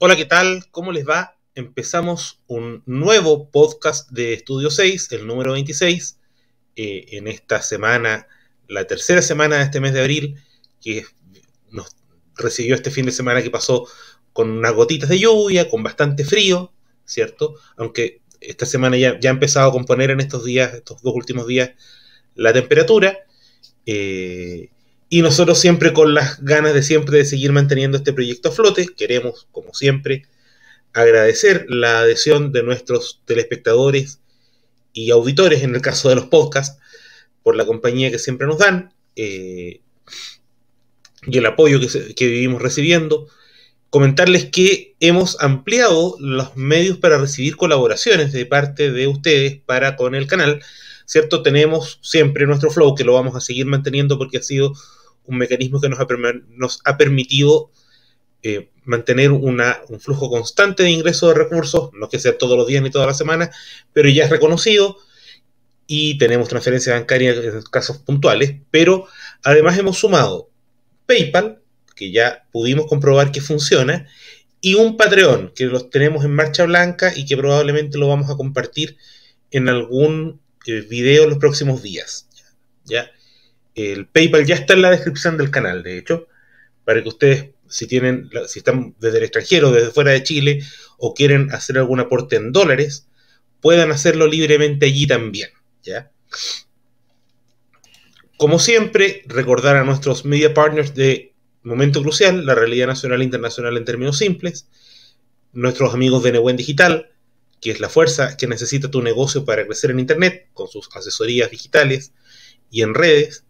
Hola, ¿qué tal? ¿Cómo les va? Empezamos un nuevo podcast de Estudio 6, el número 26, eh, en esta semana, la tercera semana de este mes de abril, que nos recibió este fin de semana que pasó con unas gotitas de lluvia, con bastante frío, ¿cierto? Aunque esta semana ya, ya ha empezado a componer en estos días, estos dos últimos días, la temperatura. Eh, y nosotros siempre con las ganas de siempre de seguir manteniendo este proyecto a flote, queremos, como siempre, agradecer la adhesión de nuestros telespectadores y auditores, en el caso de los podcasts, por la compañía que siempre nos dan eh, y el apoyo que, que vivimos recibiendo. Comentarles que hemos ampliado los medios para recibir colaboraciones de parte de ustedes para con el canal. ¿cierto? Tenemos siempre nuestro flow, que lo vamos a seguir manteniendo porque ha sido un mecanismo que nos ha, nos ha permitido eh, mantener un flujo constante de ingresos de recursos, no que sea todos los días ni todas las semanas, pero ya es reconocido y tenemos transferencias bancarias en casos puntuales, pero además hemos sumado PayPal, que ya pudimos comprobar que funciona, y un Patreon, que los tenemos en marcha blanca y que probablemente lo vamos a compartir en algún eh, video en los próximos días. ¿ya? El PayPal ya está en la descripción del canal, de hecho, para que ustedes, si tienen, si están desde el extranjero, desde fuera de Chile, o quieren hacer algún aporte en dólares, puedan hacerlo libremente allí también. ¿ya? Como siempre, recordar a nuestros media partners de Momento Crucial, la realidad nacional e internacional en términos simples, nuestros amigos de Neuen Digital, que es la fuerza que necesita tu negocio para crecer en Internet, con sus asesorías digitales y en redes,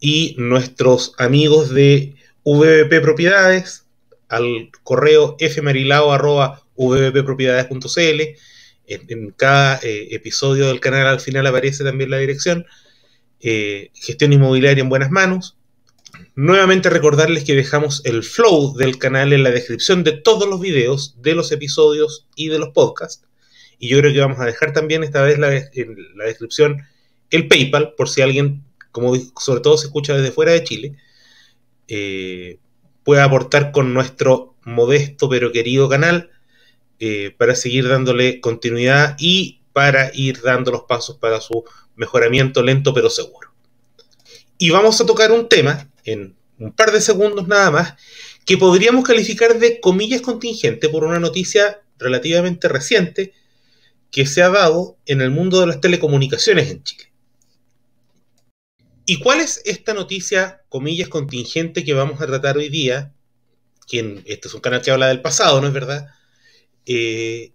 y nuestros amigos de VVP Propiedades al correo punto En, en cada eh, episodio del canal al final aparece también la dirección. Eh, gestión inmobiliaria en buenas manos. Nuevamente recordarles que dejamos el flow del canal en la descripción de todos los videos, de los episodios y de los podcasts. Y yo creo que vamos a dejar también esta vez en la descripción el PayPal por si alguien como sobre todo se escucha desde fuera de Chile, eh, puede pueda aportar con nuestro modesto pero querido canal eh, para seguir dándole continuidad y para ir dando los pasos para su mejoramiento lento pero seguro. Y vamos a tocar un tema en un par de segundos nada más que podríamos calificar de comillas contingente por una noticia relativamente reciente que se ha dado en el mundo de las telecomunicaciones en Chile. ¿Y cuál es esta noticia, comillas, contingente que vamos a tratar hoy día? Quien, este es un canal que habla del pasado, ¿no es verdad? Eh,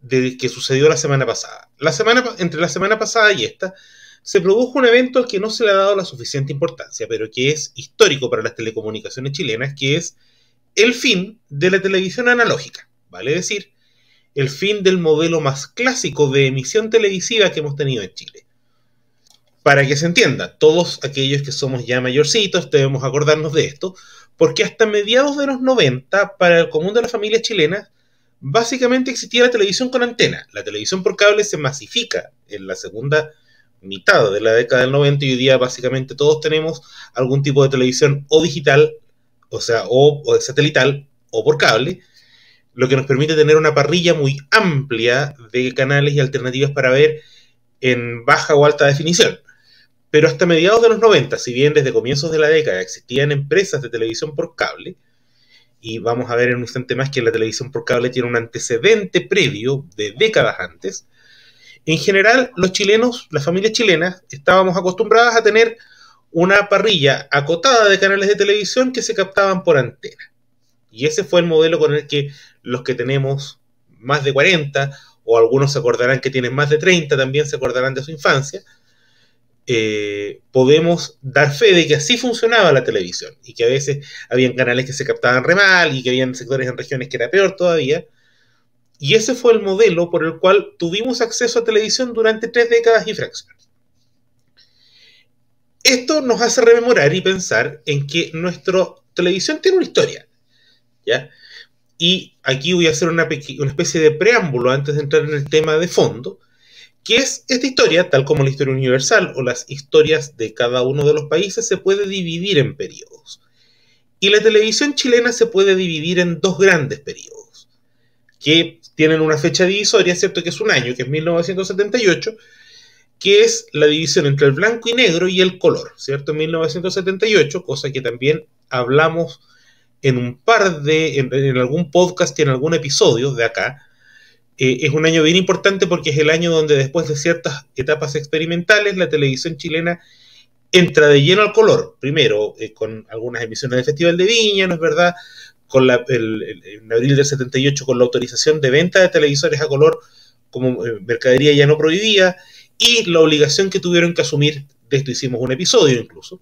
de que sucedió la semana pasada. La semana, entre la semana pasada y esta, se produjo un evento al que no se le ha dado la suficiente importancia, pero que es histórico para las telecomunicaciones chilenas, que es el fin de la televisión analógica, vale decir, el fin del modelo más clásico de emisión televisiva que hemos tenido en Chile para que se entienda, todos aquellos que somos ya mayorcitos debemos acordarnos de esto, porque hasta mediados de los 90, para el común de las familias chilenas, básicamente existía la televisión con antena. La televisión por cable se masifica en la segunda mitad de la década del 90 y hoy día básicamente todos tenemos algún tipo de televisión o digital, o sea, o, o satelital o por cable, lo que nos permite tener una parrilla muy amplia de canales y alternativas para ver en baja o alta definición pero hasta mediados de los 90, si bien desde comienzos de la década existían empresas de televisión por cable, y vamos a ver en un instante más que la televisión por cable tiene un antecedente previo de décadas antes, en general los chilenos, las familias chilenas, estábamos acostumbradas a tener una parrilla acotada de canales de televisión que se captaban por antena. Y ese fue el modelo con el que los que tenemos más de 40, o algunos se acordarán que tienen más de 30, también se acordarán de su infancia, eh, podemos dar fe de que así funcionaba la televisión y que a veces habían canales que se captaban re mal y que habían sectores en regiones que era peor todavía. Y ese fue el modelo por el cual tuvimos acceso a televisión durante tres décadas y fracciones. Esto nos hace rememorar y pensar en que nuestra televisión tiene una historia. ¿ya? Y aquí voy a hacer una, una especie de preámbulo antes de entrar en el tema de fondo, que es esta historia? Tal como la historia universal o las historias de cada uno de los países, se puede dividir en periodos. Y la televisión chilena se puede dividir en dos grandes periodos, que tienen una fecha divisoria, ¿cierto? Que es un año, que es 1978, que es la división entre el blanco y negro y el color, ¿cierto? En 1978, cosa que también hablamos en un par de, en, en algún podcast y en algún episodio de acá, eh, es un año bien importante porque es el año donde después de ciertas etapas experimentales la televisión chilena entra de lleno al color. Primero, eh, con algunas emisiones del Festival de Viña, ¿no es verdad? Con la, en abril del 78 con la autorización de venta de televisores a color como eh, mercadería ya no prohibía y la obligación que tuvieron que asumir, de esto hicimos un episodio incluso,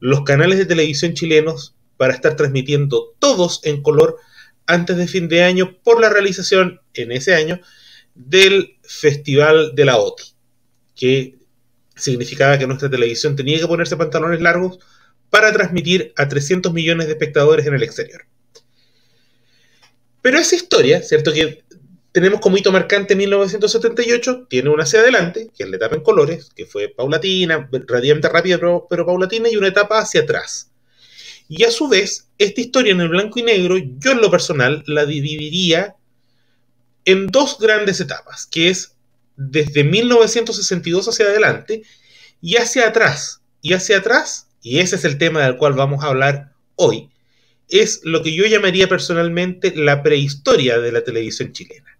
los canales de televisión chilenos para estar transmitiendo todos en color antes de fin de año por la realización en ese año del Festival de la OTI, que significaba que nuestra televisión tenía que ponerse pantalones largos para transmitir a 300 millones de espectadores en el exterior. Pero esa historia, ¿cierto? Que tenemos como hito marcante 1978, tiene una hacia adelante, que es la etapa en colores, que fue paulatina, relativamente rápida, pero, pero paulatina, y una etapa hacia atrás, y a su vez, esta historia en el blanco y negro, yo en lo personal la dividiría en dos grandes etapas, que es desde 1962 hacia adelante y hacia atrás. Y hacia atrás, y ese es el tema del cual vamos a hablar hoy, es lo que yo llamaría personalmente la prehistoria de la televisión chilena.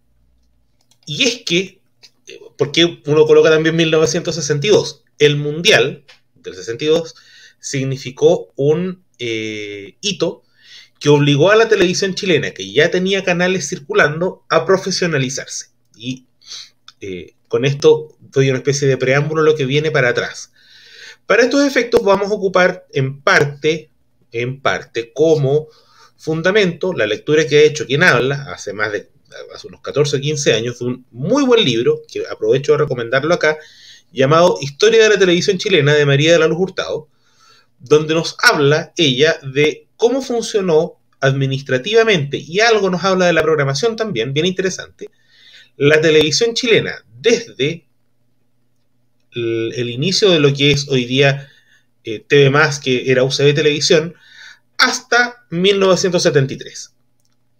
Y es que, eh, porque uno coloca también 1962, el Mundial del 62 significó un hito eh, que obligó a la televisión chilena, que ya tenía canales circulando, a profesionalizarse. Y eh, con esto doy una especie de preámbulo a lo que viene para atrás. Para estos efectos vamos a ocupar en parte, en parte como fundamento la lectura que ha hecho quien habla hace más de hace unos 14 o 15 años un muy buen libro, que aprovecho de recomendarlo acá, llamado Historia de la Televisión Chilena de María de la Luz Hurtado, donde nos habla ella de cómo funcionó administrativamente y algo nos habla de la programación también, bien interesante, la televisión chilena desde el, inicio de lo que es hoy día eh, TV Más, que era UCB Televisión, hasta 1973.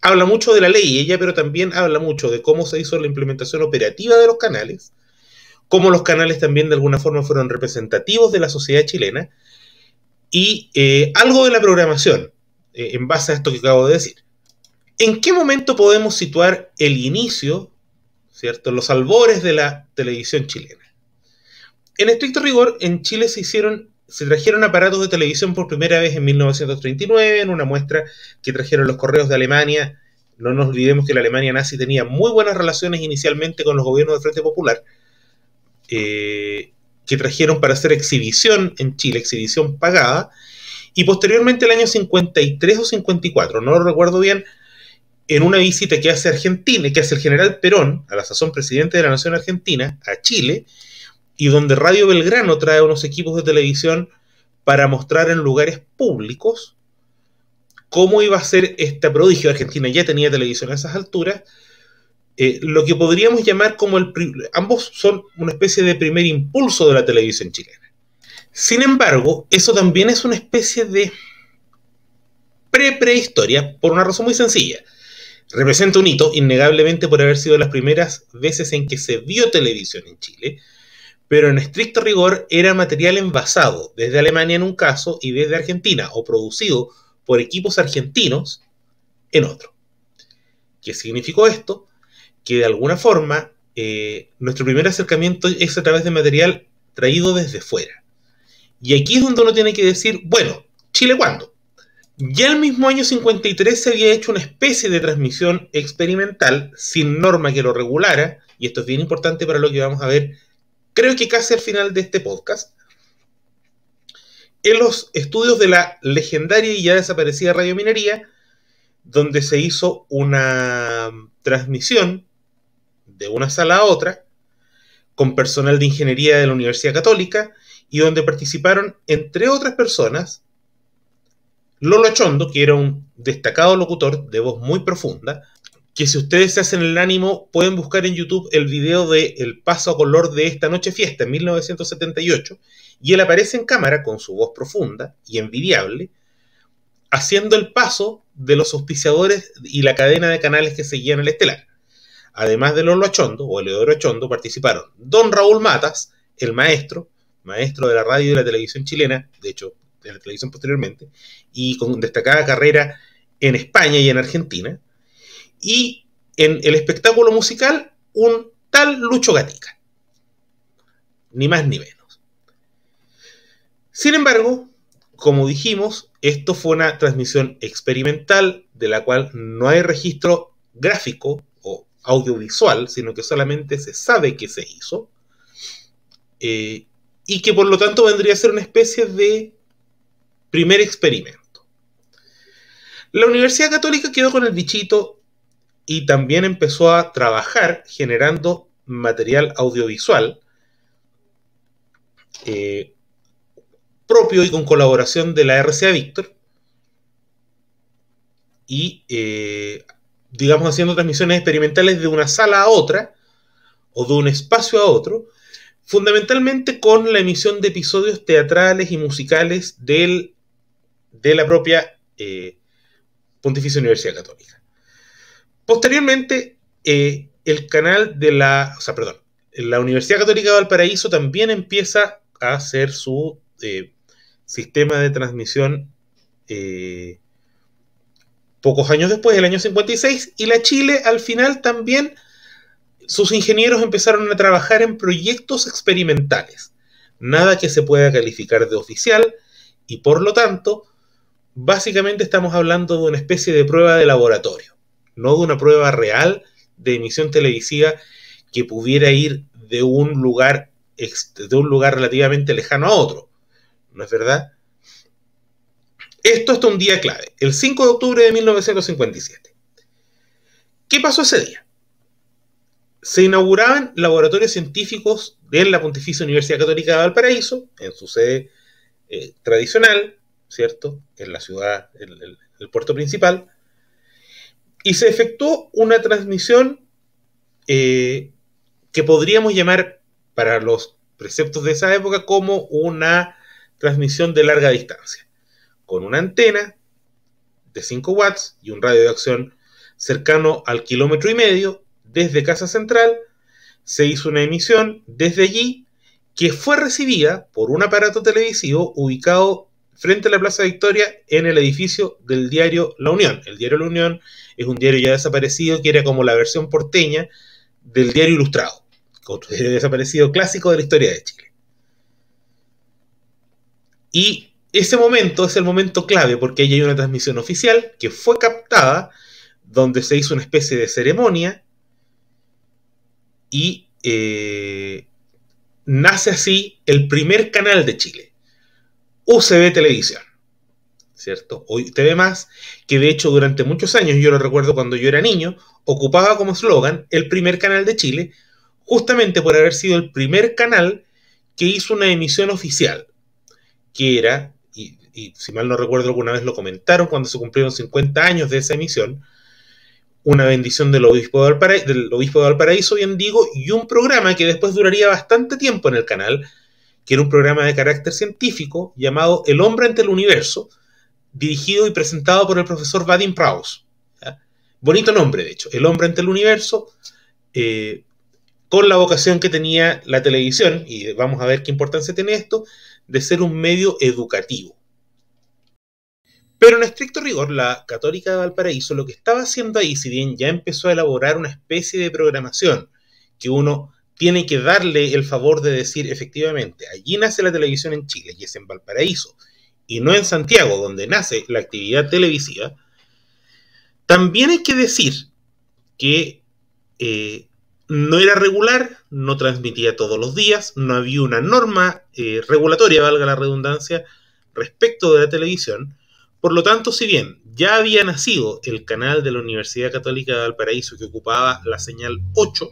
Habla mucho de la ley ella, pero también habla mucho de cómo se hizo la implementación operativa de los canales, cómo los canales también de alguna forma fueron representativos de la sociedad chilena, y eh, algo de la programación, eh, en base a esto que acabo de decir. ¿En qué momento podemos situar el inicio, ¿cierto? los albores de la televisión chilena? En estricto rigor, en Chile se hicieron se trajeron aparatos de televisión por primera vez en 1939 en una muestra que trajeron los correos de Alemania. No nos olvidemos que la Alemania nazi tenía muy buenas relaciones inicialmente con los gobiernos del Frente Popular. Eh, que trajeron para hacer exhibición en Chile, exhibición pagada, y posteriormente el año 53 o 54, no lo recuerdo bien, en una visita que hace Argentina, que hace el general Perón, a la sazón presidente de la Nación Argentina, a Chile, y donde Radio Belgrano trae unos equipos de televisión para mostrar en lugares públicos cómo iba a ser este prodigio. Argentina ya tenía televisión a esas alturas, eh, lo que podríamos llamar como el... Ambos son una especie de primer impulso de la televisión chilena. Sin embargo, eso también es una especie de pre-prehistoria por una razón muy sencilla. Representa un hito, innegablemente, por haber sido las primeras veces en que se vio televisión en Chile, pero en estricto rigor era material envasado desde Alemania en un caso y desde Argentina, o producido por equipos argentinos en otro. ¿Qué significó esto? que de alguna forma eh, nuestro primer acercamiento es a través de material traído desde fuera. Y aquí es donde uno tiene que decir, bueno, Chile cuándo? Ya el mismo año 53 se había hecho una especie de transmisión experimental sin norma que lo regulara, y esto es bien importante para lo que vamos a ver, creo que casi al final de este podcast, en los estudios de la legendaria y ya desaparecida radiominería, donde se hizo una mm, transmisión de una sala a otra con personal de ingeniería de la Universidad Católica y donde participaron, entre otras personas, Lolo Chondo, que era un destacado locutor de voz muy profunda, que si ustedes se hacen el ánimo pueden buscar en YouTube el video de El paso a color de esta noche fiesta en 1978, y él aparece en cámara con su voz profunda y envidiable, haciendo el paso de los auspiciadores y la cadena de canales que seguían el estelar. Además de Lolo Achondo o Eleodoro Achondo, participaron don Raúl Matas, el maestro, maestro de la radio y de la televisión chilena, de hecho, de la televisión posteriormente, y con destacada carrera en España y en Argentina. Y en el espectáculo musical, un tal Lucho Gatica. Ni más ni menos. Sin embargo, como dijimos, esto fue una transmisión experimental de la cual no hay registro gráfico audiovisual, sino que solamente se sabe que se hizo, eh, y que por lo tanto vendría a ser una especie de primer experimento. La Universidad Católica quedó con el bichito y también empezó a trabajar generando material audiovisual eh, propio y con colaboración de la RCA Víctor. Y eh, digamos, haciendo transmisiones experimentales de una sala a otra o de un espacio a otro, fundamentalmente con la emisión de episodios teatrales y musicales del, de la propia eh, Pontificia Universidad Católica. Posteriormente, eh, el canal de la, o sea, perdón, la Universidad Católica de Valparaíso también empieza a hacer su eh, sistema de transmisión Pocos años después, el año 56, y la Chile al final también, sus ingenieros empezaron a trabajar en proyectos experimentales, nada que se pueda calificar de oficial, y por lo tanto, básicamente estamos hablando de una especie de prueba de laboratorio, no de una prueba real de emisión televisiva que pudiera ir de un lugar, de un lugar relativamente lejano a otro. ¿No es verdad? Esto es un día clave, el 5 de octubre de 1957. ¿Qué pasó ese día? Se inauguraban laboratorios científicos en la Pontificia Universidad Católica de Valparaíso, en su sede eh, tradicional, ¿cierto? En la ciudad, en el, puerto principal. Y se efectuó una transmisión eh, que podríamos llamar para los preceptos de esa época como una transmisión de larga distancia con una antena de 5 watts y un radio de acción cercano al kilómetro y medio desde Casa Central, se hizo una emisión desde allí que fue recibida por un aparato televisivo ubicado frente a la Plaza Victoria en el edificio del diario La Unión. El diario La Unión es un diario ya desaparecido que era como la versión porteña del diario Ilustrado, otro diario desaparecido clásico de la historia de Chile. Y ese momento es el momento clave porque ahí hay una transmisión oficial que fue captada, donde se hizo una especie de ceremonia y eh, nace así el primer canal de Chile, UCB Televisión. ¿Cierto? Hoy ve más, que de hecho durante muchos años, yo lo recuerdo cuando yo era niño, ocupaba como slogan el primer canal de Chile, justamente por haber sido el primer canal que hizo una emisión oficial, que era y si mal no recuerdo alguna vez lo comentaron cuando se cumplieron 50 años de esa emisión, una bendición del obispo de, Valparaíso, bien digo, y un programa que después duraría bastante tiempo en el canal, que era un programa de carácter científico llamado El hombre ante el universo, dirigido y presentado por el profesor Vadim Praus. Bonito nombre, de hecho, El hombre ante el universo, eh, con la vocación que tenía la televisión, y vamos a ver qué importancia tiene esto, de ser un medio educativo. Pero en estricto rigor, la Católica de Valparaíso lo que estaba haciendo ahí, si bien ya empezó a elaborar una especie de programación que uno tiene que darle el favor de decir efectivamente, allí nace la televisión en Chile y es en Valparaíso, y no en Santiago, donde nace la actividad televisiva, también hay que decir que eh, no era regular, no transmitía todos los días, no había una norma eh, regulatoria, valga la redundancia, respecto de la televisión, por lo tanto, si bien ya había nacido el canal de la Universidad Católica de Valparaíso que ocupaba la señal 8,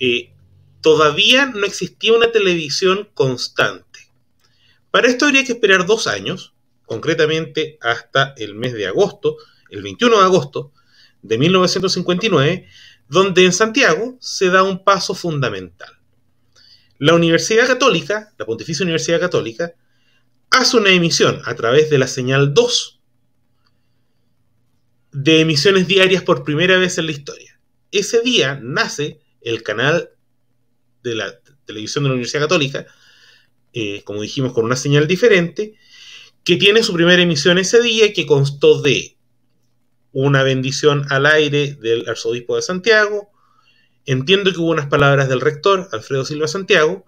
eh, todavía no existía una televisión constante. Para esto habría que esperar dos años, concretamente hasta el mes de agosto, el 21 de agosto de 1959, donde en Santiago se da un paso fundamental. La Universidad Católica, la Pontificia Universidad Católica, hace una emisión a través de la señal 2 de emisiones diarias por primera vez en la historia. Ese día nace el canal de la televisión de la Universidad Católica, eh, como dijimos, con una señal diferente, que tiene su primera emisión ese día, que constó de una bendición al aire del arzobispo de Santiago, entiendo que hubo unas palabras del rector, Alfredo Silva Santiago,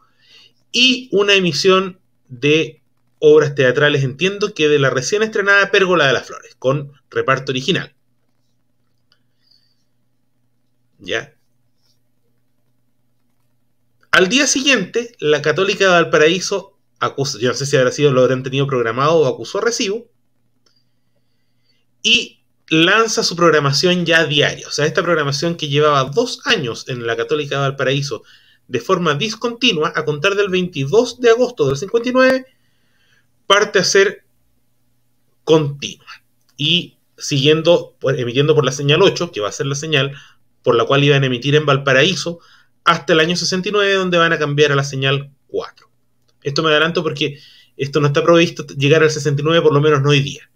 y una emisión de obras teatrales entiendo que de la recién estrenada Pérgola de las Flores, con reparto original. ¿Ya? Al día siguiente, la Católica de Valparaíso acusó, yo no sé si habrá sido, lo habrán tenido programado o acusó recibo, y lanza su programación ya diaria. O sea, esta programación que llevaba dos años en la Católica de Valparaíso de forma discontinua, a contar del 22 de agosto del 59, parte a ser continua y siguiendo, emitiendo por la señal 8, que va a ser la señal por la cual iban a emitir en Valparaíso, hasta el año 69, donde van a cambiar a la señal 4. Esto me adelanto porque esto no está provisto llegar al 69, por lo menos no hoy día.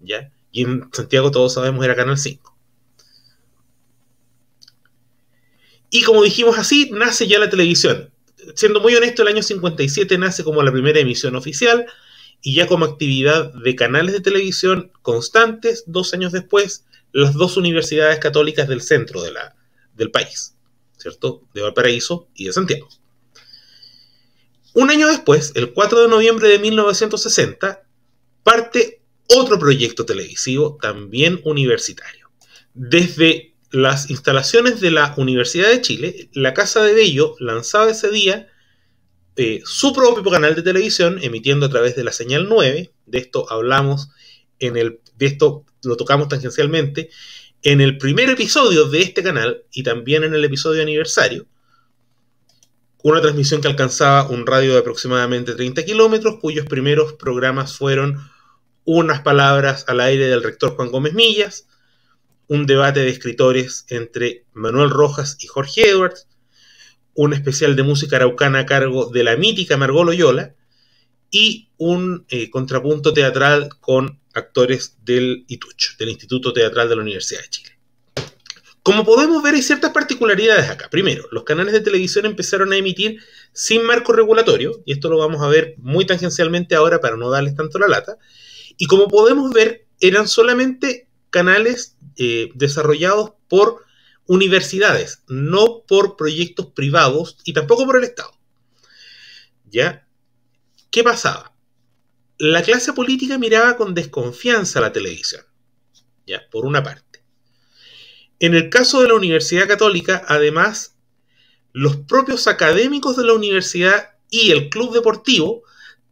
¿ya? Y en Santiago todos sabemos era Canal 5. Y como dijimos así, nace ya la televisión. Siendo muy honesto, el año 57 nace como la primera emisión oficial, y ya como actividad de canales de televisión constantes, dos años después, las dos universidades católicas del centro del país, ¿cierto? De Valparaíso y de Santiago. Un año después, el 4 de noviembre de 1960, parte otro proyecto televisivo también universitario. Desde las instalaciones de la Universidad de Chile, la Casa de Bello lanzaba ese día su propio canal de televisión, emitiendo a través de la señal 9. De esto hablamos en el. De esto lo tocamos tangencialmente. En el primer episodio de este canal y también en el episodio aniversario, una transmisión que alcanzaba un radio de aproximadamente 30 kilómetros, cuyos primeros programas fueron unas palabras al aire del rector Juan Gómez Millas, un debate de escritores entre Manuel Rojas y Jorge Edwards, un especial de música araucana a cargo de la mítica Margot Loyola y un eh, contrapunto teatral con actores del Itucho, del Instituto Teatral de la Universidad de Chile. Como podemos ver, hay ciertas particularidades acá. Primero, los canales de televisión empezaron a emitir sin marco regulatorio, y esto lo vamos a ver muy tangencialmente ahora para no darles tanto la lata. Y como podemos ver, eran solamente canales eh, desarrollados por universidades, no por proyectos privados y tampoco por el Estado. ¿Ya? ¿Qué pasaba? La clase política miraba con desconfianza la televisión, ¿ya? Por una parte. En el caso de la Universidad Católica, además, los propios académicos de la universidad y el club deportivo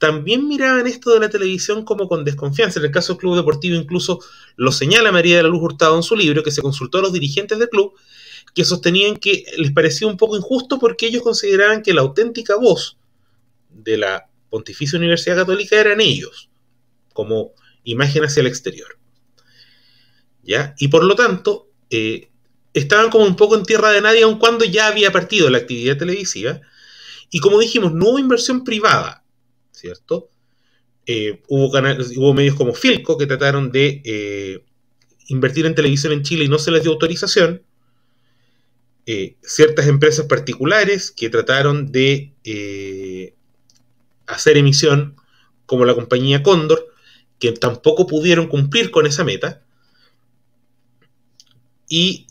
también miraban esto de la televisión como con desconfianza. En el caso del Club Deportivo incluso lo señala María de la Luz Hurtado en su libro, que se consultó a los dirigentes del club, que sostenían que les parecía un poco injusto porque ellos consideraban que la auténtica voz de la Pontificia Universidad Católica eran ellos, como imagen hacia el exterior. ¿Ya? Y por lo tanto, eh, estaban como un poco en tierra de nadie, aun cuando ya había partido la actividad televisiva. Y como dijimos, no hubo inversión privada ¿cierto? Eh, hubo, canales, hubo medios como Filco que trataron de eh, invertir en televisión en Chile y no se les dio autorización. Eh, ciertas empresas particulares que trataron de hacer emisión, como la compañía Cóndor, que tampoco pudieron cumplir con esa meta. Y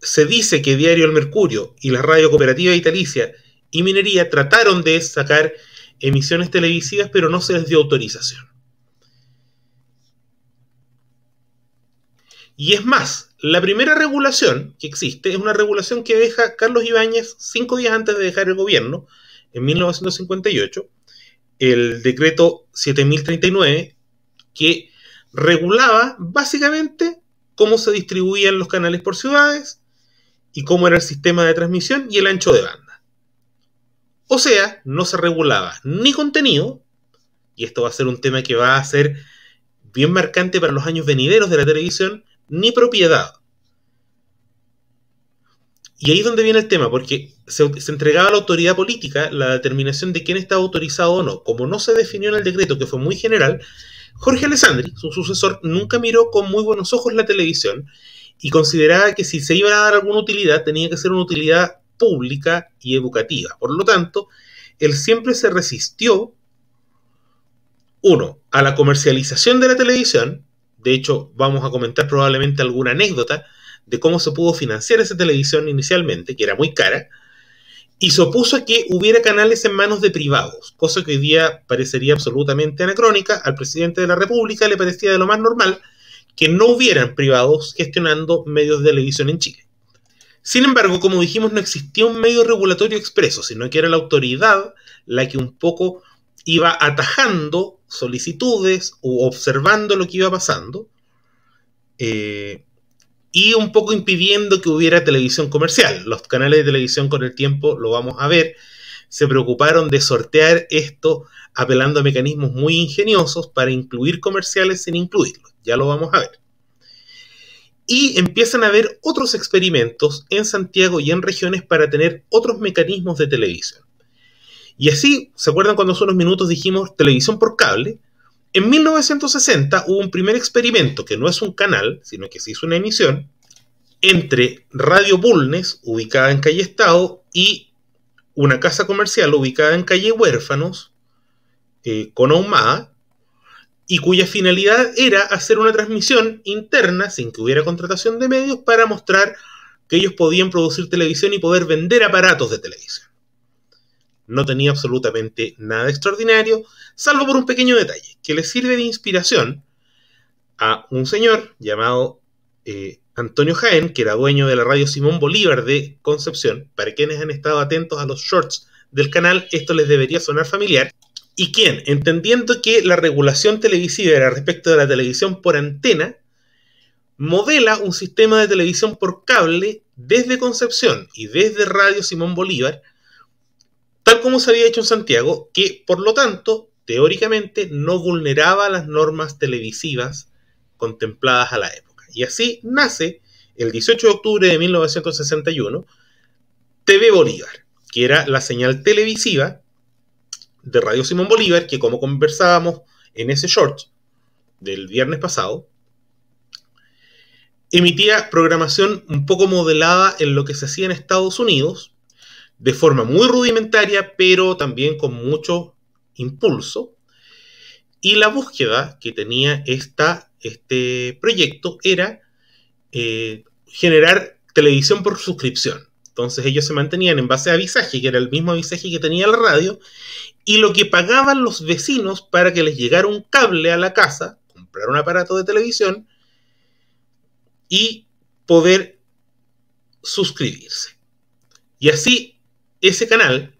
se dice que Diario El Mercurio y la radio cooperativa Italicia y Minería trataron de sacar emisiones televisivas, pero no se les dio autorización. Y es más, la primera regulación que existe es una regulación que deja Carlos Ibáñez cinco días antes de dejar el gobierno, en 1958, el decreto 7039, que regulaba básicamente cómo se distribuían los canales por ciudades y cómo era el sistema de transmisión y el ancho de banda. O sea, no se regulaba ni contenido, y esto va a ser un tema que va a ser bien marcante para los años venideros de la televisión, ni propiedad. Y ahí es donde viene el tema, porque se, entregaba a la autoridad política la determinación de quién estaba autorizado o no. Como no se definió en el decreto, que fue muy general, Jorge Alessandri, su sucesor, nunca miró con muy buenos ojos la televisión y consideraba que si se iba a dar alguna utilidad, tenía que ser una utilidad pública y educativa. Por lo tanto, él siempre se resistió, uno, a la comercialización de la televisión, de hecho vamos a comentar probablemente alguna anécdota de cómo se pudo financiar esa televisión inicialmente, que era muy cara, y se opuso a que hubiera canales en manos de privados, cosa que hoy día parecería absolutamente anacrónica, al presidente de la República le parecía de lo más normal que no hubieran privados gestionando medios de televisión en Chile. Sin embargo, como dijimos, no existía un medio regulatorio expreso, sino que era la autoridad la que un poco iba atajando solicitudes o observando lo que iba pasando eh, y un poco impidiendo que hubiera televisión comercial. Los canales de televisión con el tiempo, lo vamos a ver, se preocuparon de sortear esto apelando a mecanismos muy ingeniosos para incluir comerciales sin incluirlos. Ya lo vamos a ver y empiezan a haber otros experimentos en Santiago y en regiones para tener otros mecanismos de televisión. Y así, ¿se acuerdan cuando hace unos minutos dijimos televisión por cable? En 1960 hubo un primer experimento que no es un canal, sino que se hizo una emisión entre Radio Bulnes, ubicada en Calle Estado, y una casa comercial ubicada en Calle Huérfanos, eh, con Ahumada, y cuya finalidad era hacer una transmisión interna, sin que hubiera contratación de medios, para mostrar que ellos podían producir televisión y poder vender aparatos de televisión. No tenía absolutamente nada extraordinario, salvo por un pequeño detalle, que le sirve de inspiración a un señor llamado eh, Antonio Jaén, que era dueño de la radio Simón Bolívar de Concepción. Para quienes han estado atentos a los shorts del canal, esto les debería sonar familiar. ¿Y quién? Entendiendo que la regulación televisiva era respecto de la televisión por antena, modela un sistema de televisión por cable desde Concepción y desde Radio Simón Bolívar, tal como se había hecho en Santiago, que por lo tanto, teóricamente, no vulneraba las normas televisivas contempladas a la época. Y así nace el 18 de octubre de 1961 TV Bolívar, que era la señal televisiva de Radio Simón Bolívar, que como conversábamos en ese short del viernes pasado, emitía programación un poco modelada en lo que se hacía en Estados Unidos, de forma muy rudimentaria, pero también con mucho impulso. Y la búsqueda que tenía este proyecto era eh, generar televisión por suscripción. Entonces ellos se mantenían en base a visaje, que era el mismo visaje que tenía la radio, y lo que pagaban los vecinos para que les llegara un cable a la casa, comprar un aparato de televisión y poder suscribirse. Y así ese canal,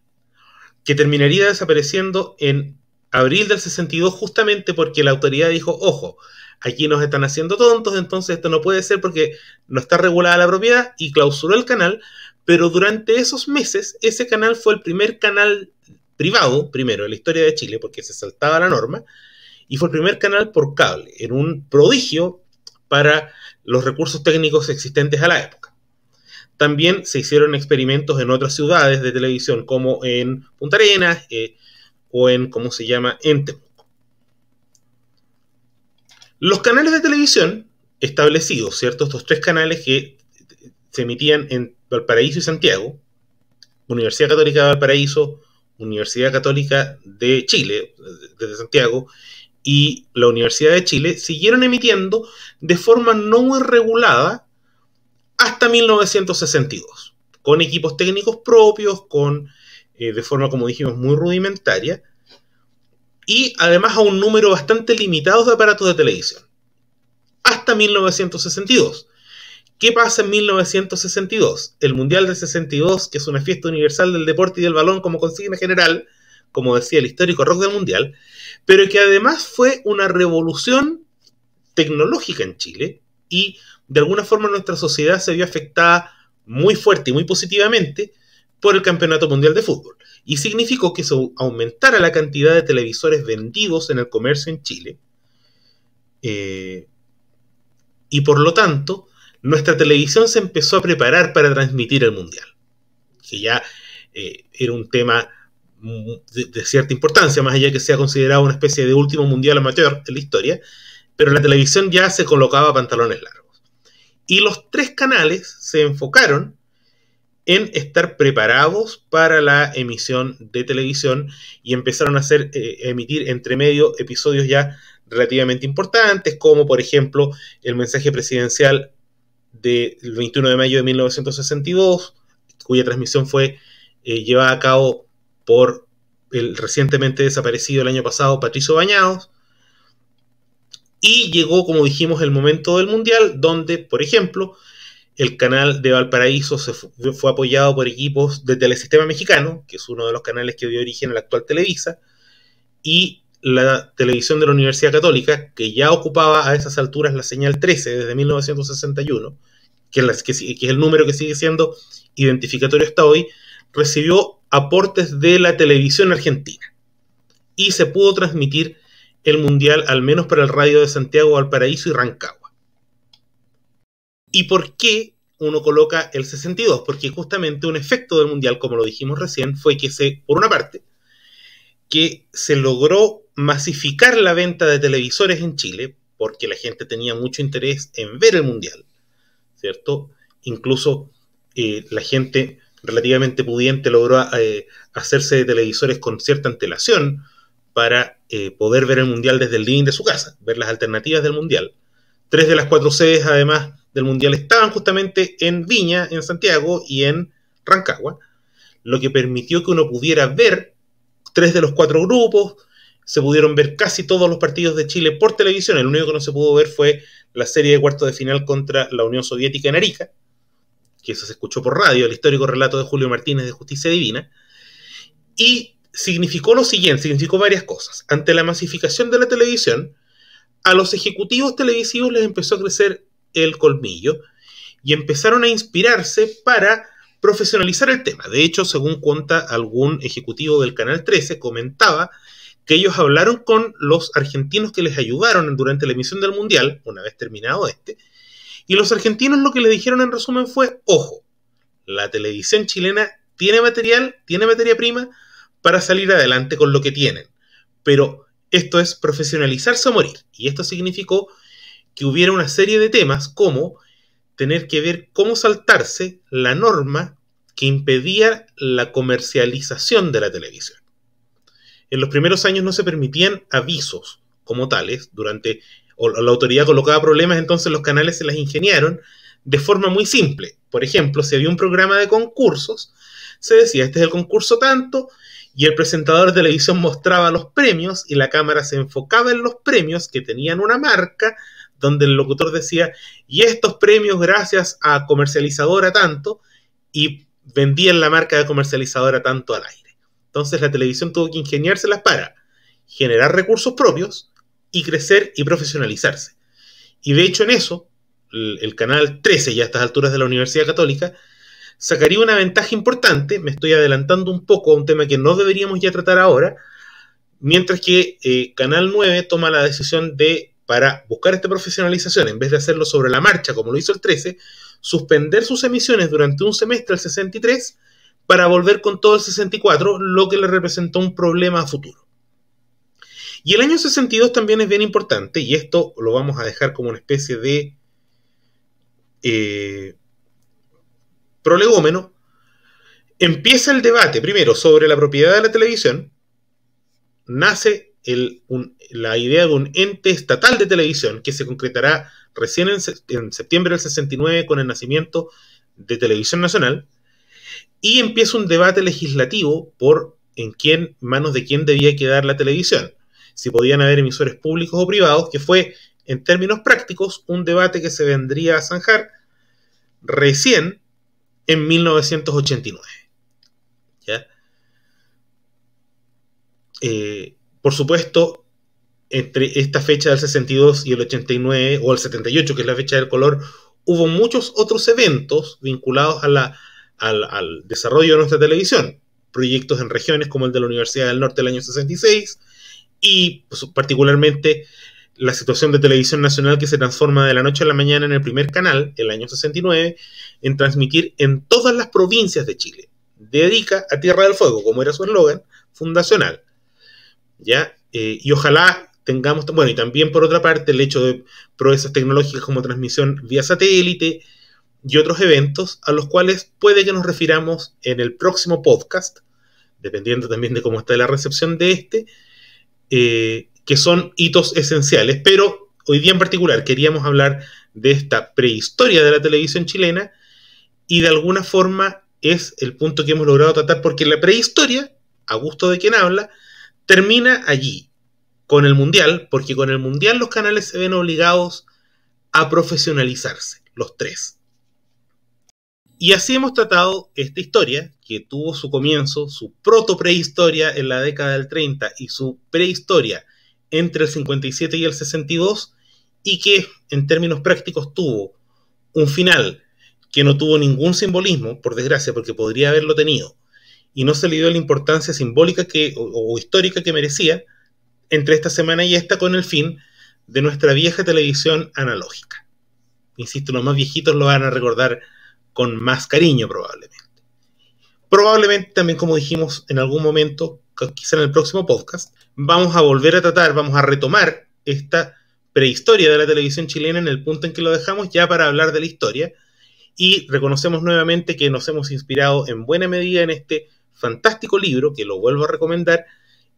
que terminaría desapareciendo en abril del 62 justamente porque la autoridad dijo, ojo, aquí nos están haciendo tontos, entonces esto no puede ser porque no está regulada la propiedad y clausuró el canal, pero durante esos meses ese canal fue el primer canal privado, primero, en la historia de Chile, porque se saltaba la norma, y fue el primer canal por cable, en un prodigio para los recursos técnicos existentes a la época. También se hicieron experimentos en otras ciudades de televisión, como en Punta Arenas eh, o en, ¿cómo se llama?, en Temuco. Los canales de televisión establecidos, ¿cierto? Estos tres canales que se emitían en Valparaíso y Santiago, Universidad Católica de Valparaíso, Universidad Católica de Chile, desde Santiago, y la Universidad de Chile siguieron emitiendo de forma no muy regulada hasta 1962, con equipos técnicos propios, con, eh, de forma, como dijimos, muy rudimentaria, y además a un número bastante limitado de aparatos de televisión, hasta 1962, ¿Qué pasa en 1962? El Mundial de 62, que es una fiesta universal del deporte y del balón como consigna general, como decía el histórico rock del Mundial, pero que además fue una revolución tecnológica en Chile y de alguna forma nuestra sociedad se vio afectada muy fuerte y muy positivamente por el Campeonato Mundial de Fútbol. Y significó que se aumentara la cantidad de televisores vendidos en el comercio en Chile. Eh, y por lo tanto, nuestra televisión se empezó a preparar para transmitir el Mundial, que ya eh, era un tema mm, de, cierta importancia, más allá que sea considerado una especie de último Mundial amateur en la historia, pero la televisión ya se colocaba pantalones largos. Y los tres canales se enfocaron en estar preparados para la emisión de televisión y empezaron a hacer, eh, emitir entre medio episodios ya relativamente importantes, como por ejemplo el mensaje presidencial del 21 de mayo de 1962, cuya transmisión fue eh, llevada a cabo por el recientemente desaparecido el año pasado Patricio Bañados. Y llegó, como dijimos, el momento del Mundial, donde, por ejemplo, el canal de Valparaíso se fue, apoyado por equipos de Telesistema Mexicano, que es uno de los canales que dio origen a la actual Televisa, y la televisión de la Universidad Católica, que ya ocupaba a esas alturas la señal 13 desde 1961, que, es el número que sigue siendo identificatorio hasta hoy, recibió aportes de la televisión argentina y se pudo transmitir el Mundial al menos para el radio de Santiago, Valparaíso y Rancagua. ¿Y por qué uno coloca el 62? Porque justamente un efecto del Mundial, como lo dijimos recién, fue que se, por una parte, que se logró masificar la venta de televisores en Chile, porque la gente tenía mucho interés en ver el Mundial. ¿cierto? Incluso eh, la gente relativamente pudiente logró eh, hacerse de televisores con cierta antelación para eh, poder ver el mundial desde el living de su casa, ver las alternativas del mundial. Tres de las cuatro sedes, además del mundial, estaban justamente en Viña, en Santiago y en Rancagua, lo que permitió que uno pudiera ver tres de los cuatro grupos, se pudieron ver casi todos los partidos de Chile por televisión. El único que no se pudo ver fue la serie de cuartos de final contra la Unión Soviética en Arica, que eso se escuchó por radio, el histórico relato de Julio Martínez de Justicia Divina. Y significó lo siguiente, significó varias cosas. Ante la masificación de la televisión, a los ejecutivos televisivos les empezó a crecer el colmillo y empezaron a inspirarse para profesionalizar el tema. De hecho, según cuenta algún ejecutivo del Canal 13, comentaba que ellos hablaron con los argentinos que les ayudaron durante la emisión del Mundial, una vez terminado este, y los argentinos lo que les dijeron en resumen fue, ojo, la televisión chilena tiene material, tiene materia prima para salir adelante con lo que tienen, pero esto es profesionalizarse o morir, y esto significó que hubiera una serie de temas como tener que ver cómo saltarse la norma que impedía la comercialización de la televisión en los primeros años no se permitían avisos como tales, durante o la autoridad colocaba problemas, entonces los canales se las ingeniaron de forma muy simple. Por ejemplo, si había un programa de concursos, se decía, este es el concurso tanto, y el presentador de televisión mostraba los premios y la cámara se enfocaba en los premios que tenían una marca, donde el locutor decía, y estos premios gracias a comercializadora tanto, y vendían la marca de comercializadora tanto al aire. Entonces la televisión tuvo que ingeniárselas para generar recursos propios y crecer y profesionalizarse. Y de hecho en eso, el, canal 13, ya a estas alturas de la Universidad Católica, sacaría una ventaja importante, me estoy adelantando un poco a un tema que no deberíamos ya tratar ahora, mientras que eh, Canal 9 toma la decisión de, para buscar esta profesionalización, en vez de hacerlo sobre la marcha como lo hizo el 13, suspender sus emisiones durante un semestre, el 63, para volver con todo el 64, lo que le representó un problema a futuro. Y el año 62 también es bien importante, y esto lo vamos a dejar como una especie de eh, prolegómeno. Empieza el debate primero sobre la propiedad de la televisión, nace la idea de un ente estatal de televisión que se concretará recién en, en septiembre del 69 con el nacimiento de Televisión Nacional, y empieza un debate legislativo por en quién, manos de quién debía quedar la televisión, si podían haber emisores públicos o privados, que fue, en términos prácticos, un debate que se vendría a zanjar recién en 1989. Eh, por supuesto, entre esta fecha del 62 y el 89, o el 78, que es la fecha del color, hubo muchos otros eventos vinculados a la al, desarrollo de nuestra televisión. Proyectos en regiones como el de la Universidad del Norte del año 66 y pues, particularmente la situación de televisión nacional que se transforma de la noche a la mañana en el primer canal, el año 69, en transmitir en todas las provincias de Chile. Dedica a Tierra del Fuego, como era su eslogan, fundacional. ¿Ya? Eh, y ojalá tengamos, bueno, y también por otra parte el hecho de proezas tecnológicas como transmisión vía satélite, y otros eventos a los cuales puede que nos refiramos en el próximo podcast, dependiendo también de cómo está la recepción de este, eh, que son hitos esenciales. Pero hoy día en particular queríamos hablar de esta prehistoria de la televisión chilena y de alguna forma es el punto que hemos logrado tratar porque la prehistoria, a gusto de quien habla, termina allí, con el Mundial, porque con el Mundial los canales se ven obligados a profesionalizarse, los tres. Y así hemos tratado esta historia, que tuvo su comienzo, su proto-prehistoria en la década del 30 y su prehistoria entre el 57 y el 62, y que en términos prácticos tuvo un final que no tuvo ningún simbolismo, por desgracia, porque podría haberlo tenido, y no se le dio la importancia simbólica que, o, o histórica que merecía entre esta semana y esta con el fin de nuestra vieja televisión analógica. Insisto, los más viejitos lo van a recordar con más cariño probablemente. Probablemente también, como dijimos en algún momento, quizá en el próximo podcast, vamos a volver a tratar, vamos a retomar esta prehistoria de la televisión chilena en el punto en que lo dejamos ya para hablar de la historia y reconocemos nuevamente que nos hemos inspirado en buena medida en este fantástico libro, que lo vuelvo a recomendar,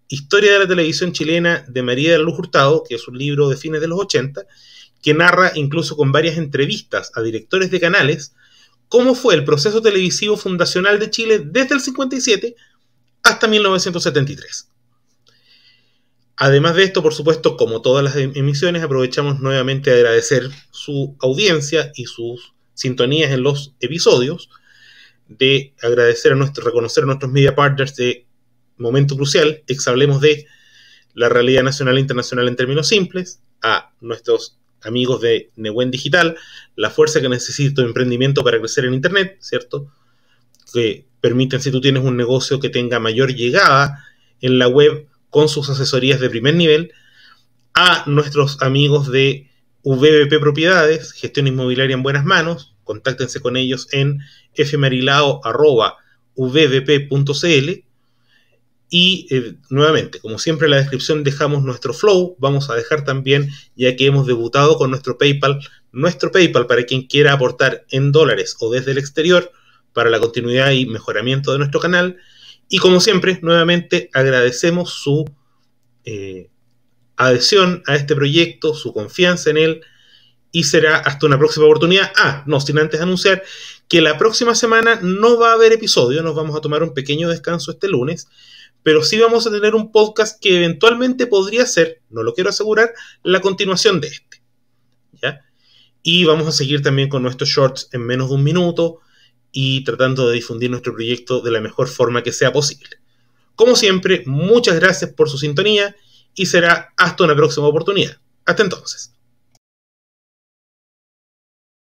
Historia de la Televisión Chilena de María de la Luz Hurtado, que es un libro de fines de los 80, que narra incluso con varias entrevistas a directores de canales cómo fue el proceso televisivo fundacional de Chile desde el 57 hasta 1973. Además de esto, por supuesto, como todas las em-, emisiones, aprovechamos nuevamente agradecer su audiencia y sus sintonías en los episodios, de agradecer a nuestro, reconocer a nuestros media partners de Momento Crucial, ex de la realidad nacional e internacional en términos simples, a nuestros amigos de Neuen Digital, La Fuerza que Necesito tu Emprendimiento para Crecer en Internet, ¿cierto? Que permiten, si tú tienes un negocio que tenga mayor llegada en la web con sus asesorías de primer nivel, a nuestros amigos de VBP Propiedades, Gestión Inmobiliaria en Buenas Manos, contáctense con ellos en fmarilao.vbp.cl y eh, nuevamente, como siempre en la descripción dejamos nuestro flow, vamos a dejar también, ya que hemos debutado con nuestro PayPal, nuestro PayPal para quien quiera aportar en dólares o desde el exterior para la continuidad y mejoramiento de nuestro canal. Y como siempre, nuevamente agradecemos su eh, adhesión a este proyecto, su confianza en él y será hasta una próxima oportunidad. Ah, no, sin antes anunciar que la próxima semana no va a haber episodio, nos vamos a tomar un pequeño descanso este lunes pero sí vamos a tener un podcast que eventualmente podría ser, no lo quiero asegurar, la continuación de este. ¿ya? Y vamos a seguir también con nuestros shorts en menos de un minuto y tratando de difundir nuestro proyecto de la mejor forma que sea posible. Como siempre, muchas gracias por su sintonía y será hasta una próxima oportunidad. Hasta entonces.